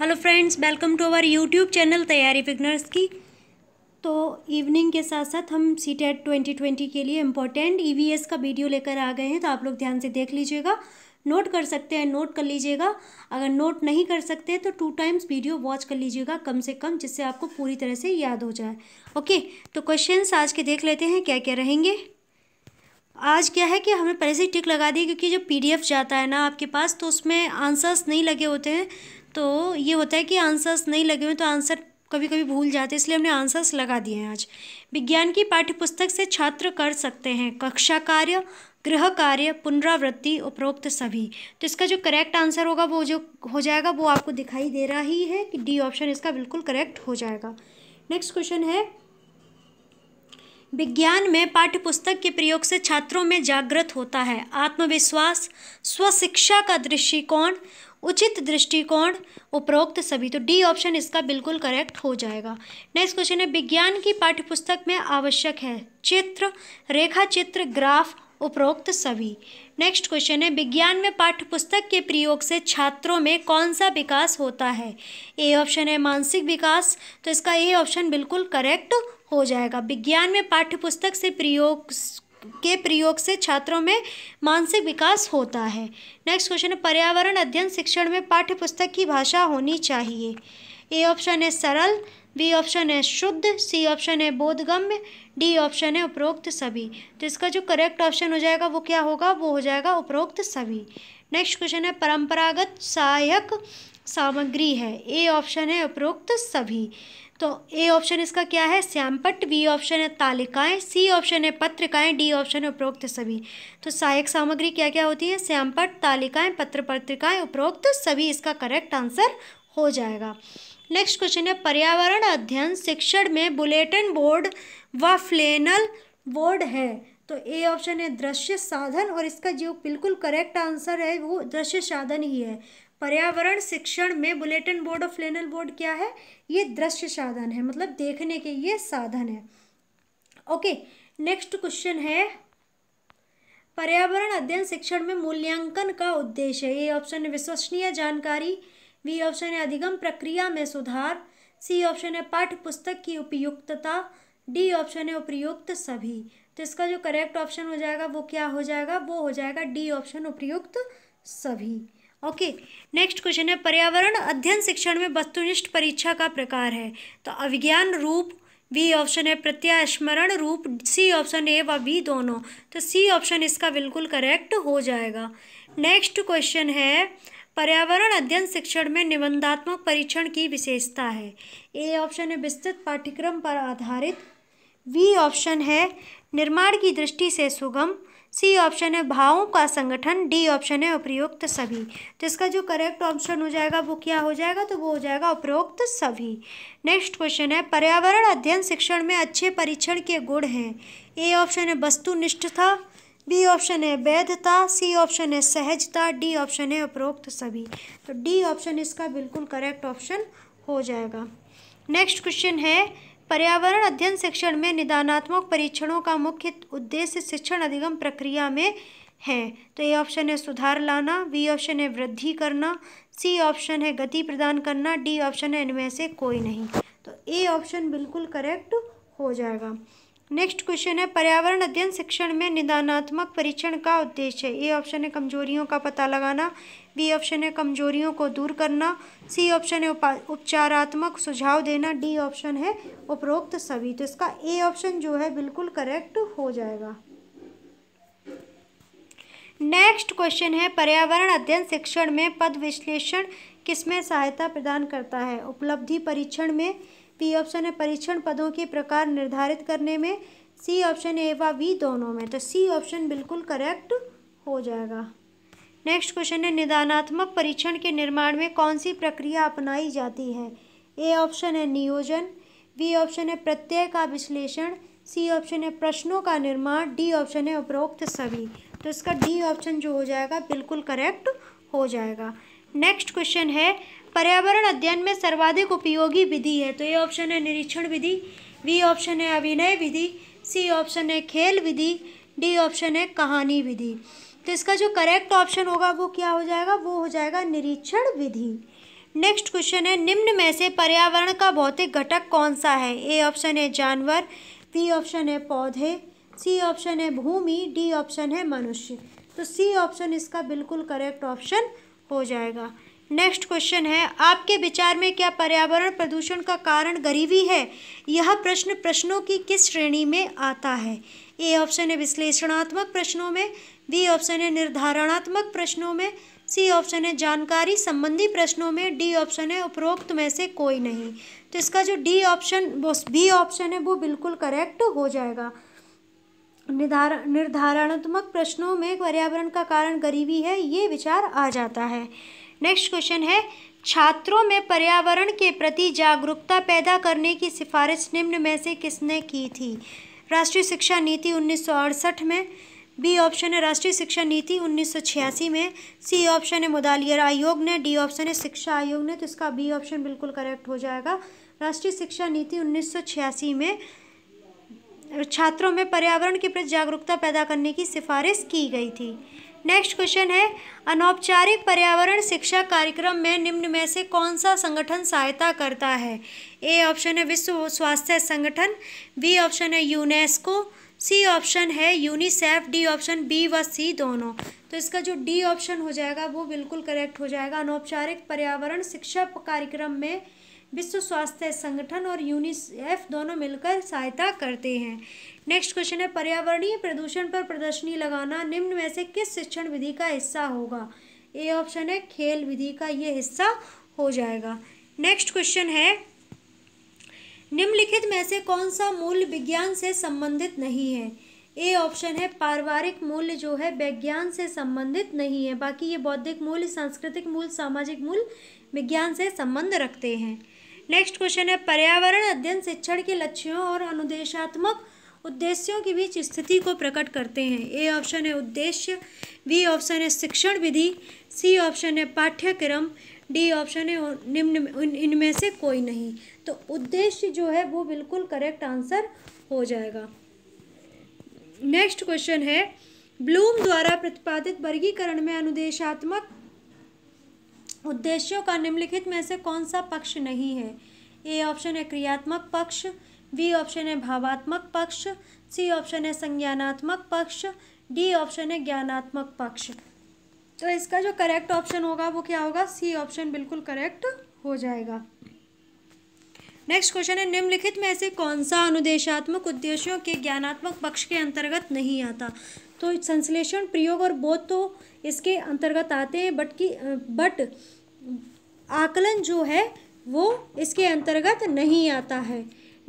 hello friends welcome to our YouTube channel तैयारी फिगनर्स की तो इवनिंग के साथ साथ हम सी टेट ट्वेंटी ट्वेंटी के लिए इम्पोर्टेंट ई e का वीडियो लेकर आ गए हैं तो आप लोग ध्यान से देख लीजिएगा नोट कर सकते हैं नोट कर लीजिएगा अगर नोट नहीं कर सकते तो टू टाइम्स वीडियो वॉच कर लीजिएगा कम से कम जिससे आपको पूरी तरह से याद हो जाए ओके तो क्वेश्चन आज के देख लेते हैं क्या क्या रहेंगे आज क्या है कि हमें पहले से ही टिक लगा दी क्योंकि जब पीडीएफ जाता है ना आपके पास तो उसमें आंसर्स नहीं लगे होते हैं तो ये होता है कि आंसर्स नहीं लगे हुए तो आंसर कभी कभी भूल जाते हैं इसलिए हमने आंसर्स लगा दिए हैं आज विज्ञान की पाठ्यपुस्तक से छात्र कर सकते हैं कक्षा कार्य गृह कार्य पुनरावृत्ति उपरोक्त सभी तो इसका जो करेक्ट आंसर होगा वो जो हो जाएगा वो आपको दिखाई दे रहा ही है कि डी ऑप्शन इसका बिल्कुल करेक्ट हो जाएगा नेक्स्ट क्वेश्चन है विज्ञान में पाठ्यपुस्तक के प्रयोग से छात्रों में जागृत होता है आत्मविश्वास स्वशिक्षा का दृष्टिकोण उचित दृष्टिकोण उपरोक्त सभी तो डी ऑप्शन इसका बिल्कुल करेक्ट हो जाएगा नेक्स्ट क्वेश्चन है विज्ञान की पाठ्यपुस्तक में आवश्यक है चित्र रेखा चित्र ग्राफ उपरोक्त सभी नेक्स्ट क्वेश्चन है विज्ञान में पाठ्यपुस्तक के प्रयोग से छात्रों में कौन सा विकास होता है ए ऑप्शन है मानसिक विकास तो इसका ए ऑप्शन बिल्कुल करेक्ट हो जाएगा विज्ञान में पाठ्यपुस्तक से प्रयोग के प्रयोग से छात्रों में मानसिक विकास होता है नेक्स्ट क्वेश्चन है पर्यावरण अध्ययन शिक्षण में पाठ्यपुस्तक की भाषा होनी चाहिए ए ऑप्शन है सरल बी ऑप्शन है शुद्ध सी ऑप्शन है बोधगम्य डी ऑप्शन है उपरोक्त सभी तो इसका जो करेक्ट ऑप्शन हो जाएगा वो क्या होगा वो हो जाएगा उपरोक्त सभी नेक्स्ट क्वेश्चन है परंपरागत सहायक सामग्री है ए ऑप्शन है उपरोक्त सभी तो ए ऑप्शन इसका क्या है श्यामपट बी ऑप्शन है तालिकाएं सी ऑप्शन है पत्रिकाएं डी ऑप्शन है उपरोक्त सभी तो सहायक सामग्री क्या क्या होती है श्यामपट तालिकाएं पत्र पत्रिकाएं उपरोक्त सभी इसका करेक्ट आंसर हो जाएगा नेक्स्ट क्वेश्चन है पर्यावरण अध्ययन शिक्षण में बुलेटिन बोर्ड व फ्लेनल बोर्ड है तो ए ऑप्शन है दृश्य साधन और इसका जो बिल्कुल करेक्ट आंसर है वो दृश्य साधन ही है पर्यावरण शिक्षण में बुलेटिन बोर्ड और फ्लेनल बोर्ड क्या है ये दृश्य साधन है मतलब देखने के ये साधन है ओके नेक्स्ट क्वेश्चन है पर्यावरण अध्ययन शिक्षण में मूल्यांकन का उद्देश्य ए ऑप्शन है विश्वसनीय जानकारी बी ऑप्शन है अधिगम प्रक्रिया में सुधार सी ऑप्शन है पाठ्य पुस्तक की उपयुक्तता डी ऑप्शन है उपयुक्त सभी तो इसका जो करेक्ट ऑप्शन हो जाएगा वो क्या हो जाएगा वो हो जाएगा डी ऑप्शन उपयुक्त सभी ओके नेक्स्ट क्वेश्चन है पर्यावरण अध्ययन शिक्षण में वस्तुनिष्ठ परीक्षा का प्रकार है तो अविज्ञान रूप बी ऑप्शन है प्रत्यास्मरण रूप सी ऑप्शन ए व बी दोनों तो सी ऑप्शन इसका बिल्कुल करेक्ट हो जाएगा नेक्स्ट क्वेश्चन है पर्यावरण अध्ययन शिक्षण में निबंधात्मक परीक्षण की विशेषता है ए ऑप्शन है विस्तृत पाठ्यक्रम पर आधारित बी ऑप्शन है निर्माण की दृष्टि से सुगम सी ऑप्शन है भावों का संगठन डी ऑप्शन है उपयुक्त सभी तो इसका जो करेक्ट ऑप्शन हो जाएगा वो क्या हो जाएगा तो वो हो जाएगा उपरोक्त सभी नेक्स्ट क्वेश्चन है पर्यावरण अध्ययन शिक्षण में अच्छे परीक्षण के गुण हैं ए ऑप्शन है वस्तुनिष्ठता बी ऑप्शन है वैधता सी ऑप्शन है सहजता डी ऑप्शन है उपरोक्त सभी तो डी ऑप्शन इसका बिल्कुल करेक्ट ऑप्शन हो जाएगा नेक्स्ट क्वेश्चन है पर्यावरण अध्ययन शिक्षण में निदानात्मक परीक्षणों का मुख्य उद्देश्य शिक्षण अधिगम प्रक्रिया में है तो ए ऑप्शन है सुधार लाना बी ऑप्शन है वृद्धि करना सी ऑप्शन है गति प्रदान करना डी ऑप्शन है इनमें से कोई नहीं तो ए ऑप्शन बिल्कुल करेक्ट हो जाएगा नेक्स्ट क्वेश्चन है पर्यावरण अध्ययन शिक्षण में निदानात्मक परीक्षण का उद्देश्य ए ऑप्शन है कमजोरियों का पता लगाना बी ऑप्शन है कमजोरियों को दूर करना सी ऑप्शन है उपचारात्मक सुझाव देना डी ऑप्शन है उपरोक्त सभी तो इसका ए ऑप्शन जो है बिल्कुल करेक्ट हो जाएगा नेक्स्ट क्वेश्चन है पर्यावरण अध्ययन शिक्षण में पद विश्लेषण किसमें सहायता प्रदान करता है उपलब्धि परीक्षण में पी ऑप्शन है परीक्षण पदों के प्रकार निर्धारित करने में सी ऑप्शन ए व वी दोनों में तो सी ऑप्शन बिल्कुल करेक्ट हो जाएगा नेक्स्ट क्वेश्चन है निदानात्मक परीक्षण के निर्माण में कौन सी प्रक्रिया अपनाई जाती है ए ऑप्शन है नियोजन बी ऑप्शन है प्रत्यय का विश्लेषण सी ऑप्शन है प्रश्नों का निर्माण डी ऑप्शन है उपरोक्त सभी तो इसका डी ऑप्शन जो हो जाएगा बिल्कुल करेक्ट हो जाएगा नेक्स्ट क्वेश्चन है पर्यावरण अध्ययन में सर्वाधिक उपयोगी विधि है तो ये ऑप्शन है निरीक्षण विधि बी ऑप्शन है अभिनय विधि सी ऑप्शन है खेल विधि डी ऑप्शन है कहानी विधि तो इसका जो करेक्ट ऑप्शन होगा वो क्या हो जाएगा वो हो जाएगा निरीक्षण विधि नेक्स्ट क्वेश्चन है निम्न में से पर्यावरण का भौतिक घटक कौन सा है ए ऑप्शन है जानवर बी ऑप्शन है पौधे सी ऑप्शन है भूमि डी ऑप्शन है मनुष्य तो सी ऑप्शन इसका बिल्कुल करेक्ट ऑप्शन हो जाएगा नेक्स्ट क्वेश्चन है आपके विचार में क्या पर्यावरण प्रदूषण का कारण गरीबी है यह प्रश्न प्रश्नों की किस श्रेणी में आता है ए ऑप्शन है विश्लेषणात्मक प्रश्नों में बी ऑप्शन है निर्धारणात्मक प्रश्नों में सी ऑप्शन है जानकारी संबंधी प्रश्नों में डी ऑप्शन है उपरोक्त में से कोई नहीं तो इसका जो डी ऑप्शन वो बी ऑप्शन है वो बिल्कुल करेक्ट हो जाएगा निर्धार निर्धारणात्मक प्रश्नों में पर्यावरण का कारण गरीबी है ये विचार आ जाता है नेक्स्ट क्वेश्चन है छात्रों में पर्यावरण के प्रति जागरूकता पैदा करने की सिफारिश निम्न में से किसने की थी राष्ट्रीय शिक्षा नीति उन्नीस में बी ऑप्शन है राष्ट्रीय शिक्षा नीति उन्नीस में सी ऑप्शन है मुदालियर आयोग ने डी ऑप्शन है शिक्षा आयोग ने तो इसका बी ऑप्शन बिल्कुल करेक्ट हो जाएगा राष्ट्रीय शिक्षा नीति उन्नीस में छात्रों में पर्यावरण के प्रति जागरूकता पैदा करने की सिफारिश की गई थी नेक्स्ट क्वेश्चन है अनौपचारिक पर्यावरण शिक्षा कार्यक्रम में निम्न में से कौन सा संगठन सहायता करता है ए ऑप्शन है विश्व स्वास्थ्य संगठन बी ऑप्शन है यूनेस्को सी ऑप्शन है यूनिसेफ डी ऑप्शन बी व सी दोनों तो इसका जो डी ऑप्शन हो जाएगा वो बिल्कुल करेक्ट हो जाएगा अनौपचारिक पर्यावरण शिक्षा कार्यक्रम में विश्व स्वास्थ्य संगठन और यूनिसेफ दोनों मिलकर सहायता करते हैं नेक्स्ट क्वेश्चन है पर्यावरणीय प्रदूषण पर प्रदर्शनी लगाना निम्न में से किस शिक्षण विधि का हिस्सा होगा ए ऑप्शन है खेल विधि का ये हिस्सा हो जाएगा नेक्स्ट क्वेश्चन है निम्नलिखित में से कौन सा मूल्य विज्ञान से संबंधित नहीं है ए ऑप्शन है पारिवारिक मूल्य जो है विज्ञान से संबंधित नहीं है बाकी ये बौद्धिक मूल्य सांस्कृतिक मूल्य सामाजिक मूल्य विज्ञान से संबंध रखते हैं नेक्स्ट क्वेश्चन है पर्यावरण अध्ययन शिक्षण के लक्ष्यों और अनुदेशात्मक उद्देश्यों के बीच स्थिति को प्रकट करते हैं ए ऑप्शन है उद्देश्य बी ऑप्शन है शिक्षण विधि सी ऑप्शन है पाठ्यक्रम डी ऑप्शन है निम्न इनमें से कोई नहीं तो उद्देश्य जो है वो बिल्कुल करेक्ट आंसर हो जाएगा नेक्स्ट क्वेश्चन है ब्लूम द्वारा प्रतिपादित वर्गीकरण में अनुदेशात्मक उद्देश्यों का निम्नलिखित में से कौन सा पक्ष नहीं है ए ऑप्शन है क्रियात्मक पक्ष बी ऑप्शन है भावात्मक पक्ष सी ऑप्शन है संज्ञानात्मक पक्ष डी ऑप्शन है ज्ञानात्मक पक्ष तो इसका जो करेक्ट ऑप्शन होगा वो क्या होगा सी ऑप्शन बिल्कुल करेक्ट हो जाएगा नेक्स्ट क्वेश्चन है निम्नलिखित में से कौन सा अनुदेशात्मक उद्देश्यों के ज्ञानात्मक पक्ष के अंतर्गत नहीं आता तो संश्लेषण प्रयोग और बोध तो इसके अंतर्गत आते हैं बट की बट आकलन जो है वो इसके अंतर्गत नहीं आता है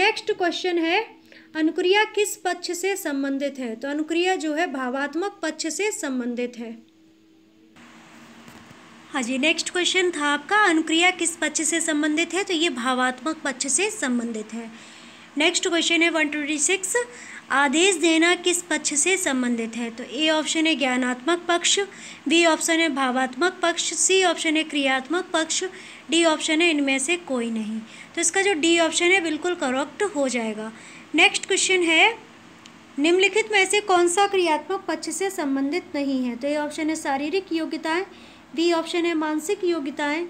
नेक्स्ट क्वेश्चन है अनुक्रिया किस पक्ष से संबंधित है तो अनुक्रिया जो है भावात्मक पक्ष से संबंधित है हाँ जी नेक्स्ट क्वेश्चन था आपका अनुक्रिया किस पक्ष से संबंधित है तो ये भावात्मक पक्ष से संबंधित है नेक्स्ट क्वेश्चन है वन ट्वेंटी सिक्स आदेश देना किस पक्ष से संबंधित है तो ए ऑप्शन है ज्ञानात्मक पक्ष बी ऑप्शन है भावात्मक पक्ष सी ऑप्शन है क्रियात्मक पक्ष डी ऑप्शन है इनमें से कोई नहीं तो इसका जो डी ऑप्शन है बिल्कुल करेक्ट हो जाएगा नेक्स्ट क्वेश्चन है निम्नलिखित में से कौन सा क्रियात्मक पक्ष से संबंधित नहीं है तो ए ऑप्शन है शारीरिक योग्यताएँ बी ऑप्शन है मानसिक योग्यताएँ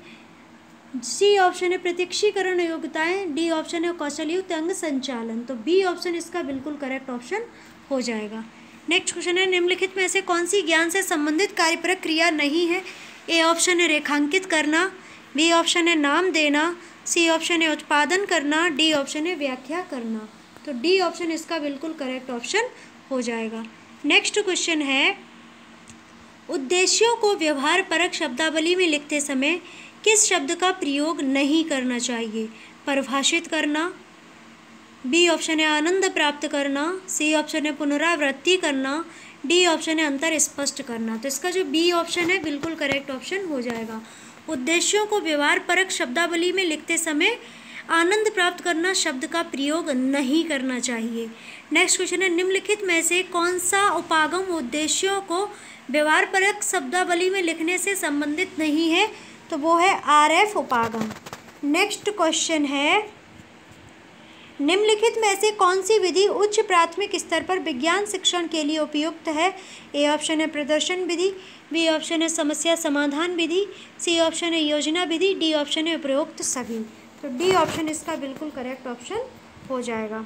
सी ऑप्शन है प्रत्यक्षीकरण योग्यताएं डी ऑप्शन है कौशलयुक्त अंग संचालन तो बी ऑप्शन इसका बिल्कुल करेक्ट ऑप्शन हो जाएगा नेक्स्ट क्वेश्चन है निम्नलिखित में से कौन सी ज्ञान से संबंधित कार्यपरक क्रिया नहीं है ए ऑप्शन है रेखांकित करना बी ऑप्शन है नाम देना सी ऑप्शन है उत्पादन करना डी ऑप्शन है व्याख्या करना तो डी ऑप्शन इसका बिल्कुल करेक्ट ऑप्शन हो जाएगा नेक्स्ट क्वेश्चन है उद्देश्यों को व्यवहार परक शब्दावली में लिखते समय किस शब्द का प्रयोग नहीं करना चाहिए परिभाषित करना बी ऑप्शन है आनंद प्राप्त करना सी ऑप्शन है पुनरावृत्ति करना डी ऑप्शन है अंतर स्पष्ट करना तो इसका जो बी ऑप्शन है बिल्कुल करेक्ट ऑप्शन हो जाएगा उद्देश्यों को व्यवहार परक शब्दावली में लिखते समय आनंद प्राप्त करना शब्द का प्रयोग नहीं करना चाहिए नेक्स्ट क्वेश्चन है निम्नलिखित में से कौन सा उपागम उद्देश्यों को व्यवहार परक शब्दावली में लिखने से संबंधित नहीं है तो वो है आर एफ उपागम नेक्स्ट क्वेश्चन है निम्नलिखित में से कौन सी विधि उच्च प्राथमिक स्तर पर विज्ञान शिक्षण के लिए उपयुक्त है ए ऑप्शन है प्रदर्शन विधि बी ऑप्शन है समस्या समाधान विधि सी ऑप्शन है योजना विधि डी ऑप्शन है उपयुक्त सभी तो डी ऑप्शन इसका बिल्कुल करेक्ट ऑप्शन हो जाएगा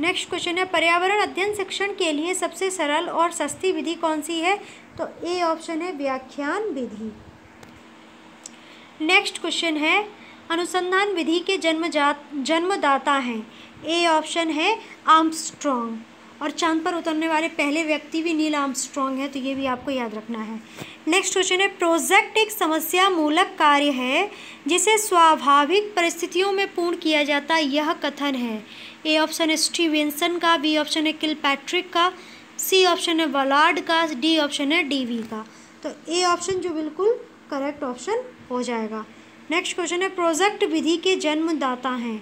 नेक्स्ट क्वेश्चन है पर्यावरण अध्ययन शिक्षण के लिए सबसे सरल और सस्ती विधि कौन सी है तो ए ऑप्शन है व्याख्यान विधि नेक्स्ट क्वेश्चन है अनुसंधान विधि के जन्मजात जन्मदाता हैं ए ऑप्शन है स्ट्रॉन्ग और चांद पर उतरने वाले पहले व्यक्ति भी नील स्ट्रॉन्ग है तो ये भी आपको याद रखना है नेक्स्ट क्वेश्चन है प्रोजेक्ट एक समस्या मूलक कार्य है जिसे स्वाभाविक परिस्थितियों में पूर्ण किया जाता यह कथन है ए ऑप्शन है स्टीवेंसन का बी ऑप्शन है किल पैट्रिक का सी ऑप्शन है वलाड का डी ऑप्शन है डी का तो ए ऑप्शन जो बिल्कुल करेक्ट ऑप्शन हो जाएगा नेक्स्ट क्वेश्चन है प्रोजेक्ट विधि के जन्मदाता हैं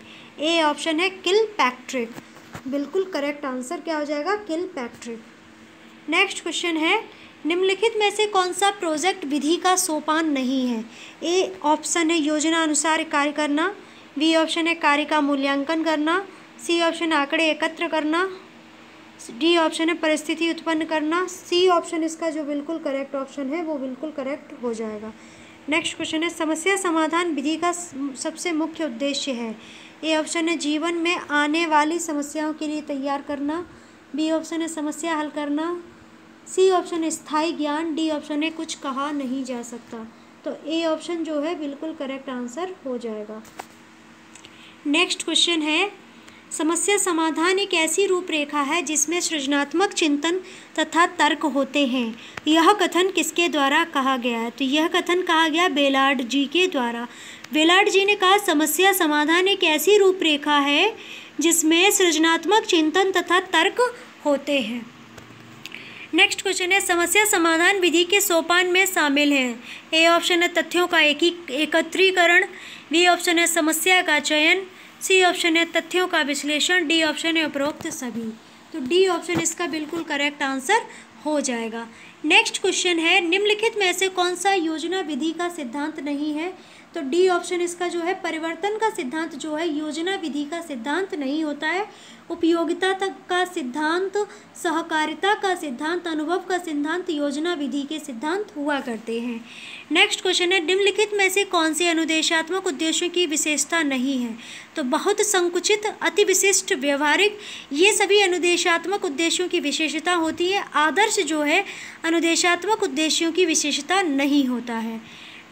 ए ऑप्शन है किल पैक्ट्रिक बिल्कुल करेक्ट आंसर क्या हो जाएगा किल पैक्ट्रिक नेक्स्ट क्वेश्चन है निम्नलिखित में से कौन सा प्रोजेक्ट विधि का सोपान नहीं है ए ऑप्शन है योजना अनुसार कार्य करना बी ऑप्शन है कार्य का मूल्यांकन करना सी ऑप्शन आंकड़े एकत्र करना डी ऑप्शन है परिस्थिति उत्पन्न करना सी ऑप्शन इसका जो बिल्कुल करेक्ट ऑप्शन है वो बिल्कुल करेक्ट हो जाएगा नेक्स्ट क्वेश्चन है समस्या समाधान विधि का सबसे मुख्य उद्देश्य है ए ऑप्शन है जीवन में आने वाली समस्याओं के लिए तैयार करना बी ऑप्शन है समस्या हल करना सी ऑप्शन है स्थाई ज्ञान डी ऑप्शन है कुछ कहा नहीं जा सकता तो ए ऑप्शन जो है बिल्कुल करेक्ट आंसर हो जाएगा नेक्स्ट क्वेश्चन है समस्या समाधान एक ऐसी रूपरेखा है जिसमें सृजनात्मक चिंतन तथा तर्क होते हैं यह कथन किसके द्वारा कहा गया है तो यह कथन कहा गया बेलार्ड जी के द्वारा बेलार्ड जी ने कहा समस्या समाधान एक ऐसी रूपरेखा है जिसमें सृजनात्मक चिंतन तथा तर्क होते हैं नेक्स्ट क्वेश्चन है समस्या समाधान विधि के सोपान में शामिल हैं ए ऑप्शन है तथ्यों का एकी एकत्रीकरण बी ऑप्शन है समस्या का चयन सी ऑप्शन है तथ्यों का विश्लेषण डी ऑप्शन है उपरोक्त सभी तो डी ऑप्शन इसका बिल्कुल करेक्ट आंसर हो जाएगा नेक्स्ट क्वेश्चन है निम्नलिखित में से कौन सा योजना विधि का सिद्धांत नहीं है तो डी ऑप्शन इसका जो है परिवर्तन का सिद्धांत जो है योजना विधि का सिद्धांत नहीं होता है उपयोगिता तक का सिद्धांत सहकारिता का सिद्धांत अनुभव का सिद्धांत योजना विधि के सिद्धांत हुआ करते हैं नेक्स्ट क्वेश्चन है निम्नलिखित में से कौन से अनुदेशात्मक उद्देश्यों की विशेषता नहीं है तो बहुत संकुचित अति विशिष्ट व्यवहारिक ये सभी अनुदेशात्मक उद्देश्यों की विशेषता होती है आदर्श जो है अनुदेशात्मक उद्देश्यों की विशेषता नहीं होता है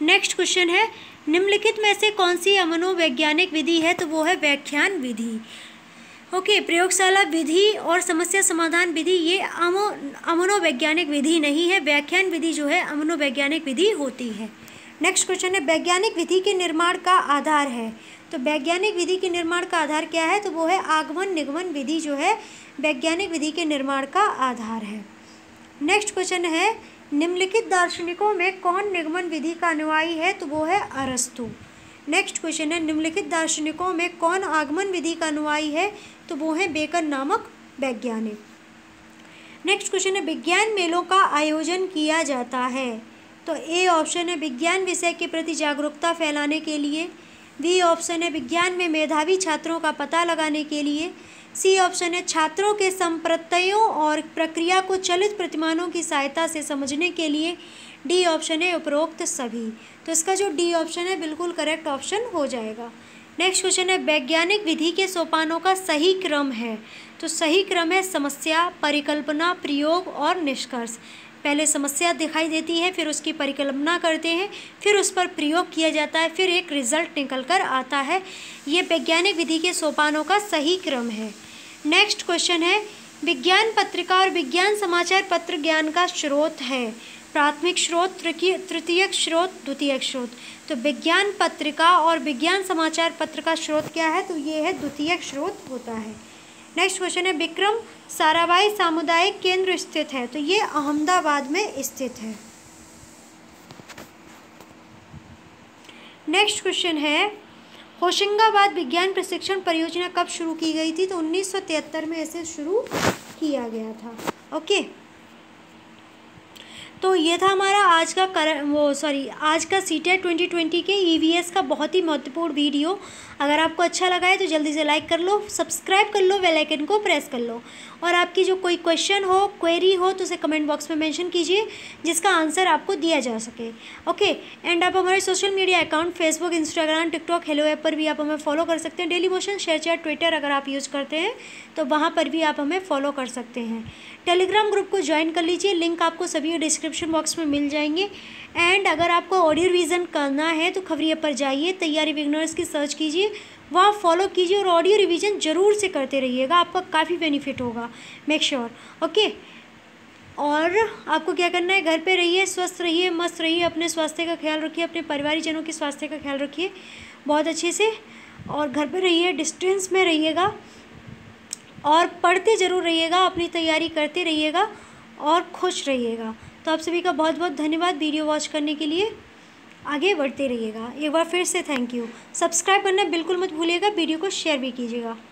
नेक्स्ट क्वेश्चन है निम्नलिखित में से कौन सी अमनोवैज्ञानिक विधि है तो वो है व्याख्यान विधि ओके okay, प्रयोगशाला विधि और समस्या समाधान विधि ये अमो अमनोवैज्ञानिक विधि नहीं है व्याख्यान विधि जो है अमनोवैज्ञानिक विधि होती है नेक्स्ट क्वेश्चन है वैज्ञानिक विधि के निर्माण का आधार है तो वैज्ञानिक विधि के निर्माण का आधार क्या है तो वो है आगमन निगमन विधि जो है वैज्ञानिक विधि के निर्माण का आधार है नेक्स्ट क्वेश्चन है निम्नलिखित दार्शनिकों में कौन निगमन विधि का अनुयायी है तो वो है अरस्तु नेक्स्ट क्वेश्चन है निम्नलिखित दार्शनिकों में कौन आगमन विधि का अनुयायी है तो वो है बेकन नामक वैज्ञानिक नेक्स्ट क्वेश्चन है विज्ञान मेलों का आयोजन किया जाता है तो ए ऑप्शन है विज्ञान विषय के प्रति जागरूकता फैलाने के लिए बी ऑप्शन है विज्ञान में मेधावी छात्रों का पता लगाने के लिए सी ऑप्शन है छात्रों के संप्रत्ययों और प्रक्रिया को चलित प्रतिमानों की सहायता से समझने के लिए डी ऑप्शन है उपरोक्त सभी तो इसका जो डी ऑप्शन है बिल्कुल करेक्ट ऑप्शन हो जाएगा नेक्स्ट क्वेश्चन है वैज्ञानिक विधि के सोपानों का सही क्रम है तो सही क्रम है समस्या परिकल्पना प्रयोग और निष्कर्ष पहले समस्या दिखाई देती है फिर उसकी परिकल्पना करते हैं फिर उस पर प्रयोग किया जाता है फिर एक रिजल्ट निकल कर आता है ये वैज्ञानिक विधि के सोपानों का सही क्रम है नेक्स्ट क्वेश्चन है विज्ञान पत्रिका और विज्ञान समाचार पत्र ज्ञान का स्रोत है प्राथमिक स्रोत तृतीयक स्रोत द्वितीयक स्रोत तो विज्ञान पत्रिका और विज्ञान समाचार पत्र का स्रोत क्या है तो ये है द्वितीयक स्रोत होता है नेक्स्ट क्वेश्चन है विक्रम साराभाई सामुदायिक केंद्र स्थित है तो ये अहमदाबाद में स्थित है नेक्स्ट क्वेश्चन है होशंगाबाद विज्ञान प्रशिक्षण परियोजना कब शुरू की गई थी तो 1973 में इसे शुरू किया गया था ओके तो ये था हमारा आज का कर वो सॉरी आज का सीटेट e 2020 के ईवीएस e का बहुत ही महत्वपूर्ण वीडियो अगर आपको अच्छा लगा है तो जल्दी से लाइक कर लो सब्सक्राइब कर लो बेल आइकन को प्रेस कर लो और आपकी जो कोई क्वेश्चन हो क्वेरी हो तो उसे कमेंट बॉक्स में मेंशन कीजिए जिसका आंसर आपको दिया जा सके ओके एंड आप हमारे social media account Facebook Instagram TikTok hello app पर भी आप हमें फॉलो कर सकते हैं Dailymotion ShareChat Twitter अगर आप यूज़ करते हैं तो वहाँ पर भी आप हमें फॉलो कर सकते हैं टेलीग्राम ग्रुप को ज्वाइन कर लीजिए लिंक आपको सभी डिस्क्रिप्शन बॉक्स में मिल जाएंगे एंड अगर आपको ऑडियो रिविज़न करना है तो खबरी पर जाइए तैयारी विग्नर्स की सर्च कीजिए वहाँ फॉलो कीजिए और ऑडियो रिवीजन ज़रूर से करते रहिएगा आपका काफ़ी बेनिफिट होगा मेक श्योर ओके और आपको क्या करना है घर पे रहिए स्वस्थ रहिए मस्त रहिए अपने स्वास्थ्य का ख्याल रखिए अपने परिवारजनों के स्वास्थ्य का ख्याल रखिए बहुत अच्छे से और घर पर रहिए डिस्टेंस में रहिएगा और पढ़ते ज़रूर रहिएगा अपनी तैयारी करते रहिएगा और खुश रहिएगा तो आप सभी का बहुत बहुत धन्यवाद वीडियो वॉच करने के लिए आगे बढ़ते रहिएगा एक बार फिर से थैंक यू सब्सक्राइब करना बिल्कुल मत भूलिएगा वीडियो को शेयर भी कीजिएगा